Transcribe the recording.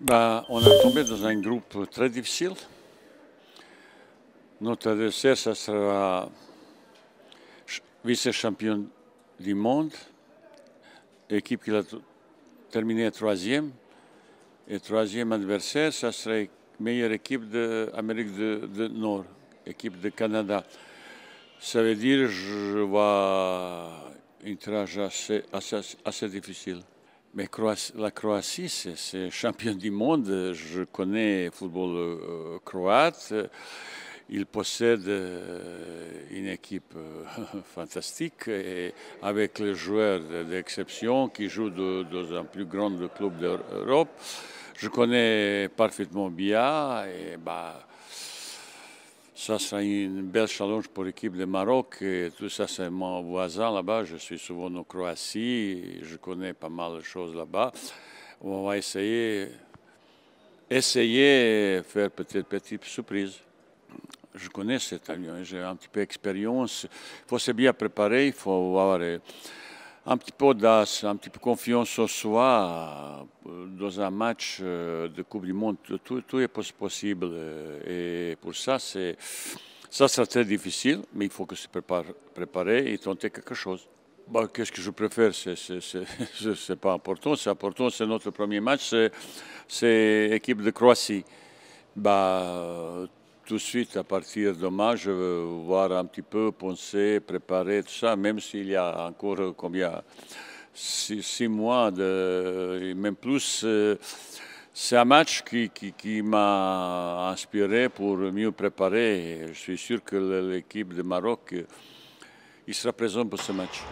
Bah, on a tombé dans un groupe très difficile. Notre adversaire, sera vice-champion du monde, équipe qui a terminé troisième. Et troisième adversaire, ça serait meilleure équipe d'Amérique du Nord, équipe de Canada. Ça veut dire, je vois une tirage assez difficile. Mais la Croatie, c'est champion du monde. Je connais le football euh, croate. Il possède euh, une équipe euh, fantastique et avec les joueurs d'exception qui jouent dans un plus grand club d'Europe. Je connais parfaitement Bia et bah, ça sera une belle challenge pour l'équipe du Maroc. Et tout ça, c'est mon voisin là-bas. Je suis souvent en Croatie. Je connais pas mal de choses là-bas. On va essayer, essayer faire peut-être petite surprise. Je connais cet avion. J'ai un petit peu d'expérience. Il faut se bien préparer. Il faut avoir euh, un petit peu d'audace, un petit peu confiance en soi. Euh, dans un match euh, de Coupe du Monde, tout, tout est possible. Euh, et pour ça, c'est ça, sera très difficile, mais il faut que se prépare, préparer et tenter quelque chose. Bah, Qu'est-ce que je préfère C'est pas important. C'est important, c'est notre premier match. C'est équipe de Croatie. Bah, tout de suite, à partir de demain, je veux voir un petit peu, penser, préparer tout ça, même s'il y a encore euh, combien six, mois, de, même plus. Euh, c'est un match qui, qui, qui m'a inspiré pour mieux préparer. Je suis sûr que l'équipe de Maroc, il sera présent pour ce match.